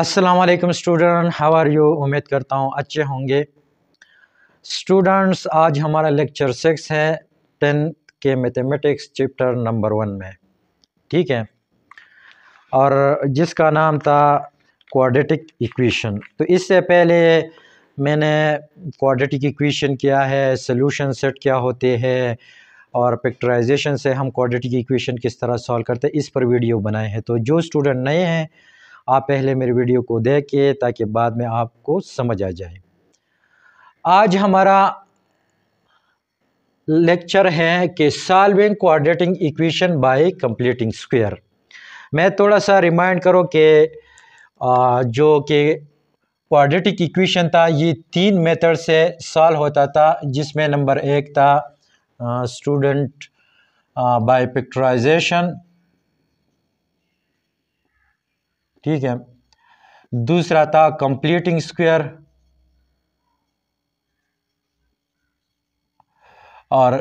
अस्सलाम वालेकुम student how are you उम्मीद करता हूँ अच्छे होंगे स्टूडेंट्स आज हमारा लेक्चर सिक्स है टेंथ के मैथमेटिक्स चैप्टर नंबर वन में ठीक है और जिसका नाम था क्वाड्रेटिक इक्वेशन तो इससे पहले मैंने क्वाड्रेटिक इक्वेशन क्या है सोल्यूशन सेट क्या होते हैं और पिक्टराइजेशन से हम क्वाड्रेटिक इक्वेशन किस तरह सॉल्व करते हैं इस पर वीडियो बनाए हैं तो जो स्टूडेंट नए हैं आप पहले मेरे वीडियो को देखिए ताकि बाद में आपको समझ आ जाए आज हमारा लेक्चर है कि solving coordinating equation by completing square मैं थोड़ा सा रिमाइंड करो कि जो कि क्वाड्रेटिक इक्वेशन था ये तीन मेथड से सॉल्व होता था जिसमें नंबर एक था स्टूडेंट बाय पिक्टराइजेशन ठीक है दूसरा था कंप्लीटिंग स्क्वायर और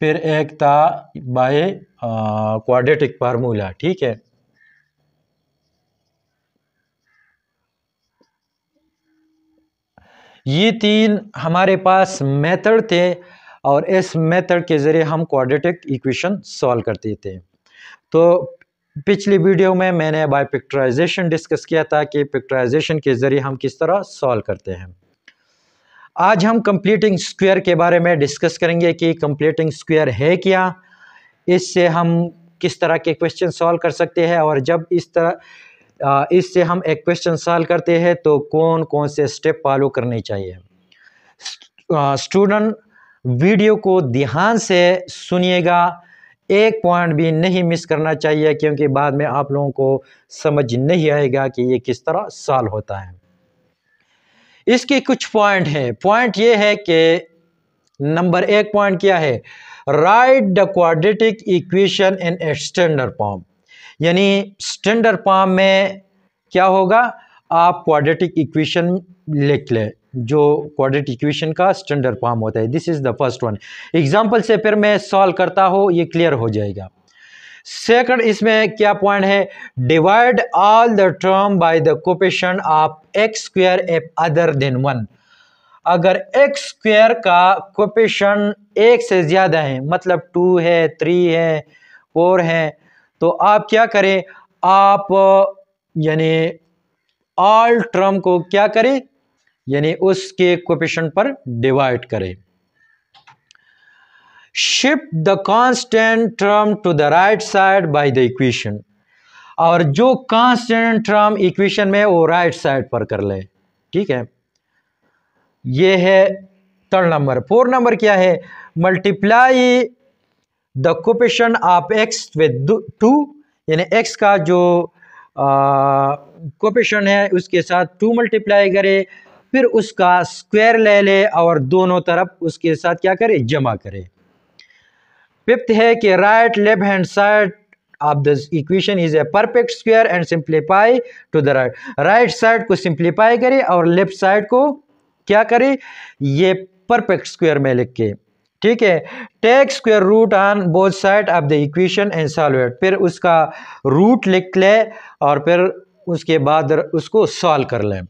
फिर एक था बाय क्वाड्रेटिक फार्मूला ठीक है ये तीन हमारे पास मेथड थे और इस मेथड के ज़रिए हम क्वाड्रेटिक इक्वेशन सॉल्व करते थे तो पिछली वीडियो में मैंने बाय पिक्टराइजेशन डिस्कस किया था कि पिक्टराइजेशन के ज़रिए हम किस तरह सॉल्व करते हैं आज हम कंप्लीटिंग स्क्वायर के बारे में डिस्कस करेंगे कि कंप्लीटिंग स्क्वायर है क्या इससे हम किस तरह के क्वेश्चन सॉल्व कर सकते हैं और जब इस तरह इससे हम एक क्वेश्चन सॉल्व करते हैं तो कौन कौन से स्टेप फॉलो करने चाहिए स्टूडेंट वीडियो को ध्यान से सुनिएगा एक पॉइंट भी नहीं मिस करना चाहिए क्योंकि बाद में आप लोगों को समझ नहीं आएगा कि ये किस तरह साल होता है इसके कुछ पॉइंट हैं पॉइंट ये है कि नंबर एक पॉइंट क्या है write the quadratic equation in a standard form यानी स्टैंडर्ड फॉर्म में क्या होगा आप क्वाड्रेटिक इक्वेशन लिख लें जो क्वाड्रेट इक्वेशन का स्टैंडर्ड फॉर्म होता है this is the first one example से फिर मैं सॉल्व करता हो ये क्लियर हो जाएगा सेकंड इसमें क्या पॉइंट है divide all the term by the coefficient of x square if other than one अगर एक्स स्क्वायर का कोपेशन एक से ज़्यादा है मतलब टू है थ्री है फोर है तो आप क्या करें आप यानी ऑल टर्म को क्या करें यानी उसके क्वेश्चन पर डिवाइड करें shift the constant term to the right side by the equation और जो कांस्टेंट टर्म इक्वेशन में वो राइट साइड पर कर ले ठीक है ये है थर्ड नंबर फोर नंबर क्या है multiply the coefficient of x with two यानी एक्स का जो कोपेशन है उसके साथ टू मल्टीप्लाई करें फिर उसका स्क्वायर ले ले और दोनों तरफ उसके साथ क्या करे जमा करे फिफ्थ है कि right left hand side of the equation is a perfect square and simplify to the right right side को सिंप्लीफाई करे और लेफ्ट साइड को क्या करे ये परफेक्ट स्क्वायर में लिख के ठीक है take square root on both side of the equation and solve it फिर उसका रूट लिख ले और फिर उसके बाद उसको सॉल्व कर लें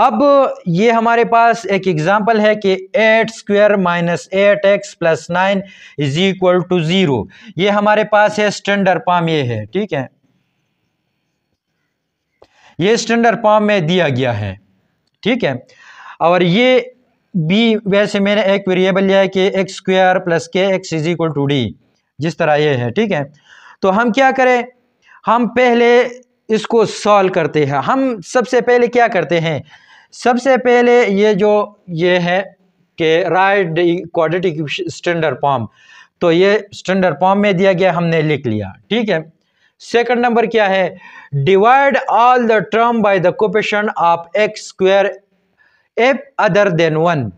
अब ये हमारे पास एक एग्जाम्पल है कि eight square minus eight x plus nine is equal to zero ये हमारे पास है स्टैंडर्ड फॉर्म ये है ठीक है ये स्टैंडर्ड फॉर्म में दिया गया है ठीक है और ये बी वैसे मैंने एक वेरिएबल लिया है कि x square plus k x is equal to d जिस तरह ये है ठीक है तो हम क्या करें हम पहले इसको सॉल्व करते हैं हम सबसे पहले क्या करते हैं सबसे पहले ये जो ये है कि राइट क्वाड्रेटिक स्टैंडर्ड फॉर्म तो ये स्टैंडर्ड फॉर्म में दिया गया हमने लिख लिया ठीक है सेकंड नंबर क्या है divide all the term by the coefficient of x square if other than one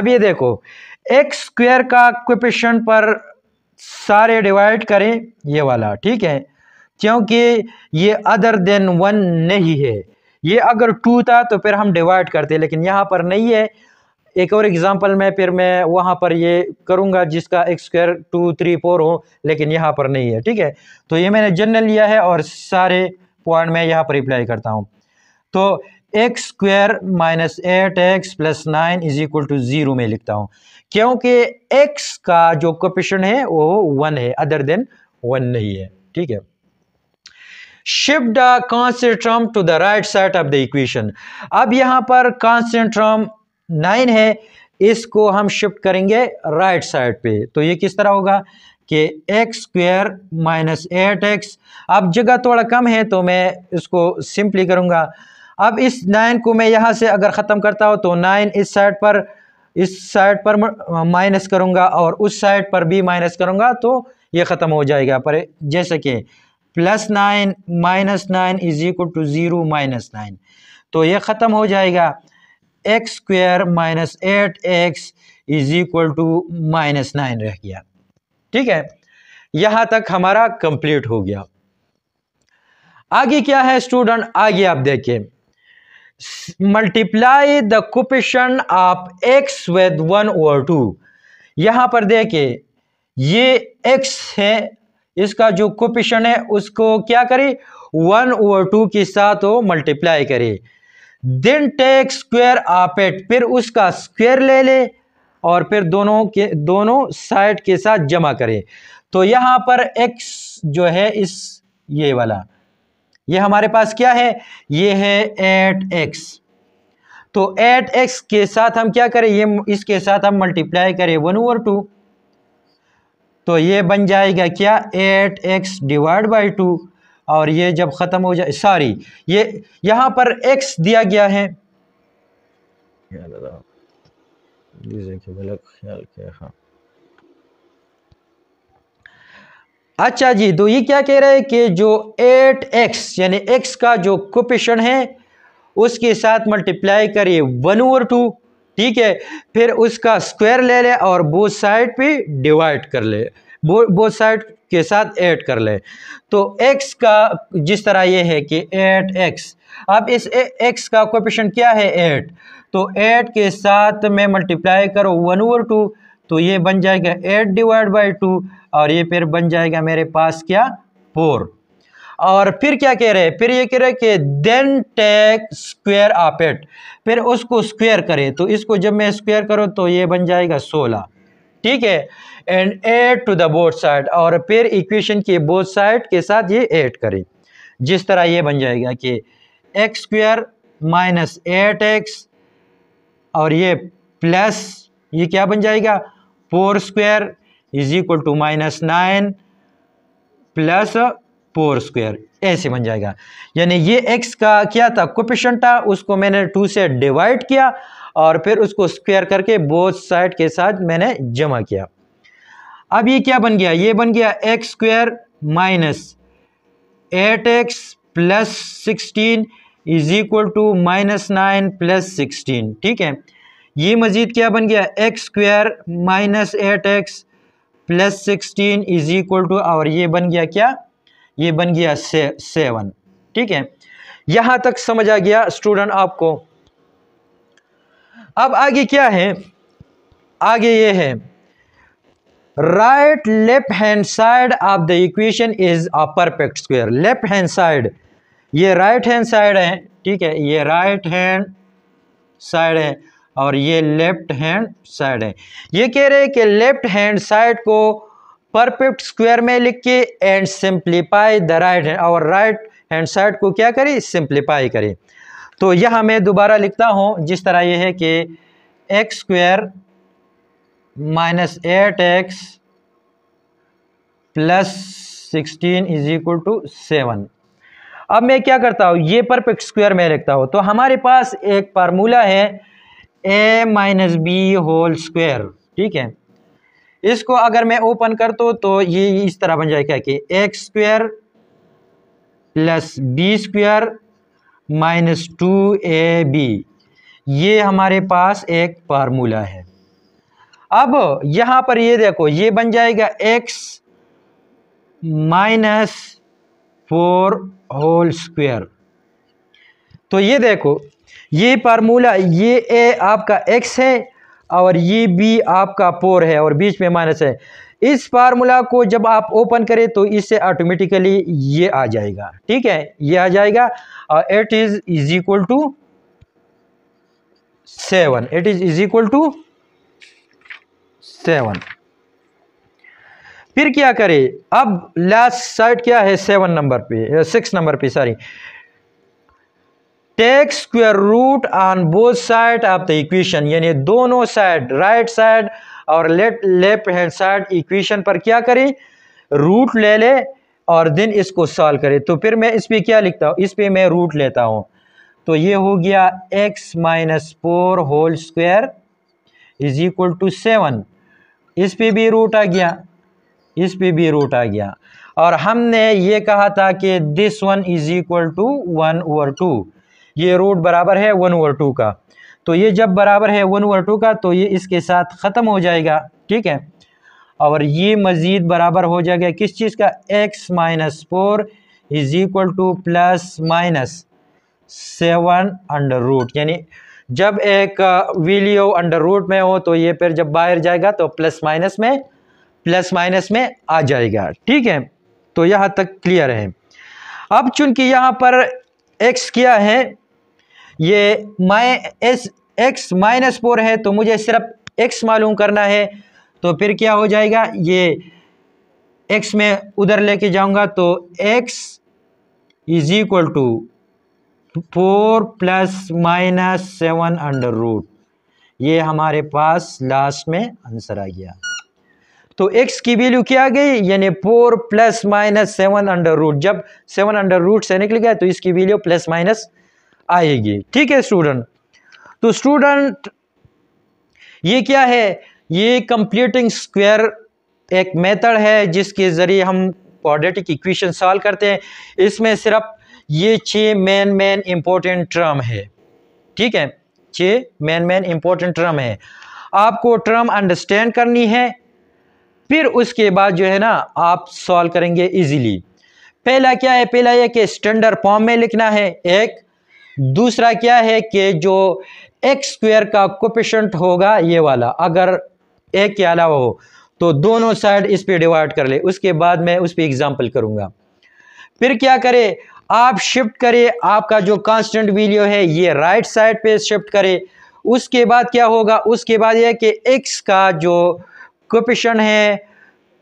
अब ये देखो एक्स स्क्वायर का कोपेशन पर सारे डिवाइड करें ये वाला ठीक है क्योंकि ये अदर देन वन नहीं है ये अगर टू था तो फिर हम डिवाइड करते लेकिन यहाँ पर नहीं है एक और एग्ज़ाम्पल में फिर मैं वहाँ पर ये करूँगा जिसका x square two three four हो लेकिन यहाँ पर नहीं है ठीक है तो ये मैंने जनरल लिया है और सारे पॉइंट में यहाँ पर रिप्लाई करता हूँ तो x square minus eight x plus nine is equal to zero में लिखता हूँ क्योंकि एक्स का जो कपिशन है वो वन है अदर देन वन नहीं है ठीक है shift constant term to the right side of the equation अब यहाँ पर कॉन्सेंट्रम नाइन है इसको हम शिफ्ट करेंगे राइट साइड पे तो ये किस तरह होगा कि x square minus eight x अब जगह थोड़ा कम है तो मैं इसको सिंपली करूँगा अब इस नाइन को मैं यहाँ से अगर ख़त्म करता हूँ तो नाइन इस साइड पर इस साइड पर माइनस करूँगा और उस साइड पर भी माइनस करूँगा तो ये ख़त्म हो जाएगा पर जैसे कि plus nine minus nine is equal to zero minus nine तो ये ख़त्म हो जाएगा x square minus eight x is equal to minus nine रह गया ठीक है यहाँ तक हमारा कंप्लीट हो गया आगे क्या है स्टूडेंट आगे आप देखिए multiply the coefficient of x with one और टू यहां पर देखिए ये एक्स है इसका जो कोपिशन है उसको क्या करे वन ओवर टू के साथ वो मल्टीप्लाई करे देन टेक स्क्वेयर आप एट फिर उसका स्क्वेयर ले ले और फिर दोनों के दोनों साइड के साथ जमा करें तो यहाँ पर एक्स जो है इस ये वाला ये हमारे पास क्या है ये है एट एक्स तो एट एक्स के साथ हम क्या करें ये इसके साथ हम मल्टीप्लाई करें वन ओवर टू तो ये बन जाएगा क्या eight x divide by two और ये जब ख़त्म हो जाए सॉरी ये यहाँ पर एक्स दिया गया है हाँ। अच्छा जी तो ये क्या कह रहे हैं कि जो एट एक्स यानी एक्स का जो कोपिशन है उसके साथ मल्टीप्लाई करिए वन ओवर टू ठीक है फिर उसका स्क्वायर ले ले और बोथ साइड पे डिवाइड कर ले बो बोथ साइड के साथ ऐड कर ले तो एक्स का जिस तरह ये है कि एट एक्स अब इस एक्स का कोपिशन क्या है एट तो एट के साथ में मल्टीप्लाई करो वन ओवर टू तो ये बन जाएगा एट डिवाइड बाई टू और ये फिर बन जाएगा मेरे पास क्या फोर और फिर क्या कह रहे हैं फिर ये कह रहे हैं कि देन टेक स्क्वेयर आप एट फिर उसको स्क्वेयर करें तो इसको जब मैं स्क्वेयर करूँ तो ये बन जाएगा सोलह ठीक है and add to the both side और फिर इक्वेशन के बोथ साइड के साथ ये ऐड करें जिस तरह ये बन जाएगा कि x square minus eight x और ये प्लस ये क्या बन जाएगा four square is equal to minus nine plus four square ऐसे बन जाएगा यानी ये एक्स का क्या था कोपिशन था उसको मैंने टू से डिवाइड किया और फिर उसको स्क्वायर करके बोथ साइड के साथ मैंने जमा किया अब ये क्या बन गया ये बन गया x square minus eight x plus sixteen is equal to minus nine plus sixteen ठीक है ये मज़ीद क्या बन गया x square minus eight x plus sixteen is equal to और ये बन गया क्या ये बन गया से, सेवन ठीक है यहां तक समझ आ गया स्टूडेंट आपको अब आगे क्या है आगे ये है right left hand side of the equation is a perfect square left hand side ये राइट हैंड साइड है ठीक है ये राइट हैंड साइड है और ये लेफ्ट हैंड साइड है ये कह रहे हैं कि लेफ्ट हैंड साइड को परफेक्ट स्क्वायर में लिख के and simplify the right hand और राइट हैंड साइड को क्या करें सिंप्लीफाई करें तो यह मैं दोबारा लिखता हूँ जिस तरह यह है कि x square minus eight x plus sixteen is equal to seven अब मैं क्या करता हूँ ये परफेक्ट स्क्वायर में लिखता हूँ तो हमारे पास एक फार्मूला है a minus b whole square ठीक है इसको अगर मैं ओपन कर दो तो ये इस तरह बन जाएगा कि x square plus b square minus two a b ये हमारे पास एक फार्मूला है अब यहाँ पर ये देखो ये बन जाएगा x minus four whole square तो ये देखो ये फार्मूला ये ए आपका एक्स है और ये भी आपका पोर है और बीच में माइनस है इस फार्मूला को जब आप ओपन करें तो इससे ऑटोमेटिकली ये आ जाएगा ठीक है ये आ जाएगा और eight is is equal to seven eight is is equal to seven फिर क्या करें अब लास्ट साइड क्या है सेवन नंबर पे सिक्स नंबर पे sorry take square root on both side of the equation यानी दोनों साइड राइट साइड और left left hand side equation पर क्या करें रूट ले ले और देन इसको सॉल्व करें तो फिर मैं इस पर क्या लिखता हूँ इस पर मैं रूट लेता हूँ तो ये हो गया x minus four whole square is equal to seven इस पे भी रूट आ गया इस पर भी रूट आ गया और हमने ये कहा था कि this one is equal to one over two ये रूट बराबर है वन ओवर टू का तो ये जब बराबर है वन ओवर टू का तो ये इसके साथ ख़त्म हो जाएगा ठीक है और ये मज़ीद बराबर हो जाएगा किस चीज़ का x minus four is equal to plus minus seven under root यानी जब एक वीलियो अंडर रूट में हो तो ये फिर जब बाहर जाएगा तो प्लस माइनस में प्लस माइनस में आ जाएगा ठीक है तो यहाँ तक क्लियर है अब चूंकि यहाँ पर एक्स क्या है ये minus x minus four है तो मुझे सिर्फ एक्स मालूम करना है तो फिर क्या हो जाएगा ये एक्स में उधर लेके जाऊंगा तो x is equal to four plus minus seven under root ये हमारे पास लास्ट में आंसर आ गया तो x की वैल्यू क्या आ गई यानी four plus minus seven under root जब सेवन अंडर रूट से निकल गया तो इसकी वैल्यू प्लस माइनस आएगी ठीक है स्टूडेंट तो स्टूडेंट ये क्या है ये कंप्लीटिंग स्क्वायर एक मेथड है जिसके ज़रिए हम क्वाड्रेटिक इक्वेशन सॉल्व करते हैं इसमें सिर्फ ये छह मेन मेन इंपॉर्टेंट टर्म है ठीक है छह मेन मेन इंपॉर्टेंट टर्म है आपको टर्म अंडरस्टैंड करनी है फिर उसके बाद जो है ना आप सॉल्व करेंगे इजीली पहला क्या है पहला यह कि स्टैंडर्ड फॉर्म में लिखना है एक दूसरा क्या है कि जो एक्स स्क्वेयर का कोपिशंट होगा ये वाला अगर एक के अलावा हो तो दोनों साइड इस पर डिवाइड कर ले उसके बाद मैं उस पर एग्जाम्पल करूँगा फिर क्या करें आप शिफ्ट करें आपका जो कांस्टेंट वीलियो है ये राइट साइड पे शिफ्ट करें उसके बाद क्या होगा उसके बाद यह कि एक्स का जो कोपिशन है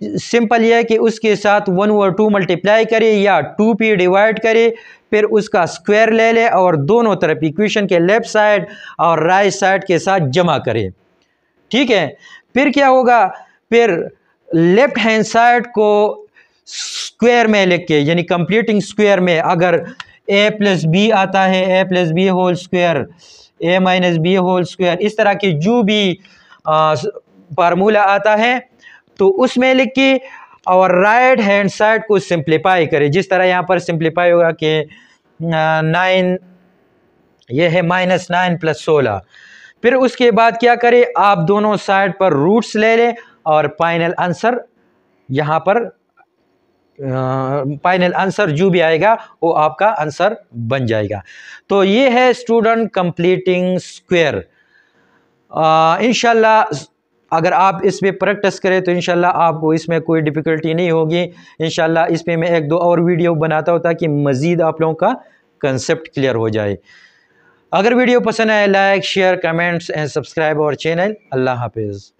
सिंपल यह है कि उसके साथ वन और टू मल्टीप्लाई करे या टू पी डिवाइड करे फिर उसका स्क्वायर ले ले और दोनों तरफ इक्वेशन के लेफ़्ट साइड और राइट साइड के साथ जमा करें ठीक है फिर क्या होगा फिर लेफ़्ट हैंड साइड को स्क्वायर में लिख के यानी कंप्लीटिंग स्क्वायर में अगर ए प्लस बी आता है a plus b whole square a minus b whole square इस तरह के जो भी फार्मूला आता है तो उसमें लिख के और राइट हैंड साइड को सिंप्लीफाई करें जिस तरह यहाँ पर सिंप्लीफाई होगा कि नाइन ये है माइनस नाइन प्लस सोलह फिर उसके बाद क्या करें आप दोनों साइड पर रूट्स ले लें और फाइनल आंसर यहाँ पर फाइनल आंसर जो भी आएगा वो आपका आंसर बन जाएगा तो ये है स्टूडेंट कंप्लीटिंग स्क्वेयर इनशाला अगर आप इस पर प्रैक्टिस करें तो इनशाला आपको इसमें कोई डिफ़िकल्टी नहीं होगी इन इस पर मैं एक दो और वीडियो बनाता हूँ ताकि मज़ीद आप लोगों का कंसेप्ट क्लियर हो जाए अगर वीडियो पसंद आए like share comments and subscribe और चैनल अल्लाह हाफिज़